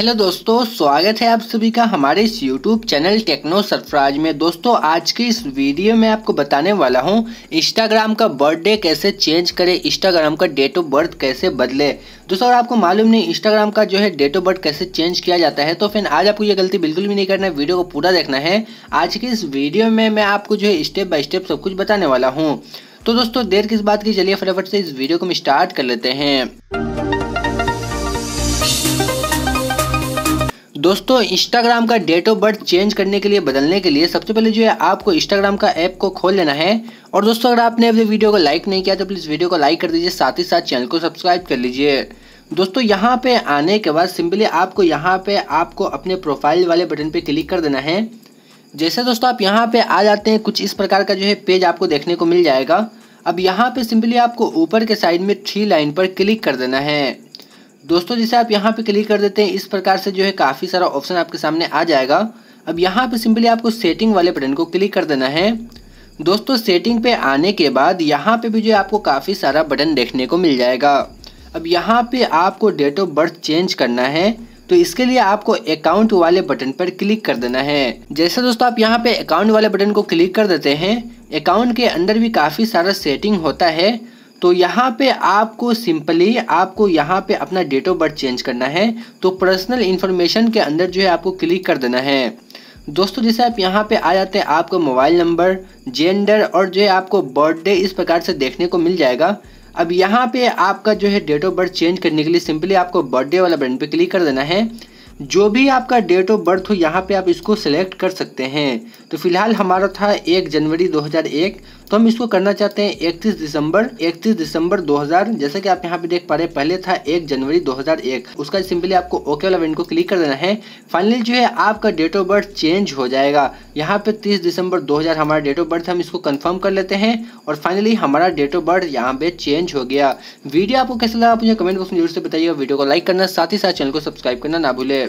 hello दोस्तों स्वागत है आप सभी का हमारे इस यूट्यूब चैनल टेक्नो सरफराज में दोस्तों आज की इस वीडियो में आपको बताने वाला हूं इंस्टाग्राम का बर्थडे कैसे चेंज करें इंस्टाग्राम का डेट ऑफ बर्थ कैसे बदले दोस्तों अगर आपको मालूम नहीं इंस्टाग्राम का जो है डेट ऑफ बर्थ कैसे चेंज किया जाता है तो फिर आज आपको ये गलती बिल्कुल भी नहीं करना है वीडियो को पूरा देखना है आज की इस वीडियो में मैं आपको जो है स्टेप बाई स्टेप सब कुछ बताने वाला हूँ तो दोस्तों देर किस बात की चलिए फटाफट से इस वीडियो को हम स्टार्ट कर लेते हैं दोस्तों इंस्टाग्राम का डेट ऑफ बर्थ चेंज करने के लिए बदलने के लिए सबसे पहले जो है आपको इंस्टाग्राम का ऐप को खोल लेना है और दोस्तों अगर आपने अभी वीडियो को लाइक नहीं किया तो प्लीज़ वीडियो को लाइक कर दीजिए साथ ही साथ चैनल को सब्सक्राइब कर लीजिए दोस्तों यहाँ पे आने के बाद सिंपली आपको यहाँ पे आपको अपने प्रोफाइल वाले बटन पे क्लिक कर देना है जैसे दोस्तों आप यहाँ पे आ जाते हैं कुछ इस प्रकार का जो है पेज आपको देखने को मिल जाएगा अब यहाँ पे सिंपली आपको ऊपर के साइड में थ्री लाइन पर क्लिक कर देना है दोस्तों जैसे आप यहाँ पे क्लिक कर देते हैं इस प्रकार से जो है काफ़ी सारा ऑप्शन आपके सामने आ जाएगा अब यहाँ पे सिंपली आपको सेटिंग वाले बटन को क्लिक कर देना है दोस्तों सेटिंग पे आने के बाद यहाँ पे भी जो है आपको काफ़ी सारा बटन देखने को मिल जाएगा अब यहाँ पे आपको डेट ऑफ बर्थ चेंज करना है तो इसके लिए आपको अकाउंट वाले बटन पर क्लिक कर देना है जैसे दोस्तों आप यहाँ पे अकाउंट वाले बटन को क्लिक कर देते हैं अकाउंट के अंदर भी काफ़ी सारा सेटिंग होता है तो यहाँ पे आपको सिंपली आपको यहाँ पे अपना डेट ऑफ बर्थ चेंज करना है तो पर्सनल इन्फॉर्मेशन के अंदर जो है आपको क्लिक कर देना है दोस्तों जैसे आप यहाँ पे आ जाते हैं आपको मोबाइल नंबर जेंडर और जो है आपको बर्थडे इस प्रकार से देखने को मिल जाएगा अब यहाँ पे आपका जो है डेट ऑफ बर्थ चेंज करने के लिए सिंपली आपको बर्थडे वाला बटन पे क्लिक कर देना है जो भी आपका डेट ऑफ बर्थ हो यहाँ पे आप इसको सिलेक्ट कर सकते हैं तो फिलहाल हमारा था एक जनवरी 2001 तो हम इसको करना चाहते हैं 31 दिसंबर 31 दिसंबर 2000 जैसा कि आप यहाँ पे देख पा रहे हैं पहले था 1 जनवरी 2001 उसका सिंपली आपको ओके वाला इवेंट को क्लिक कर देना है फाइनली जो है आपका डेट ऑफ बर्थ चेंज हो जाएगा यहाँ पे तीस दिसंबर दो हमारा डेट ऑफ बर्थ हम इसको कन्फर्म कर लेते हैं और फाइनली हमारा डेट ऑफ बर्थ यहाँ पे चेंज हो गया वीडियो आपको कैसे लगा आप मुझे कमेंट बॉक्स में जरूर से बताइए वीडियो को लाइक करना साथ ही साथ चैनल को सब्सक्राइब करना ना भूले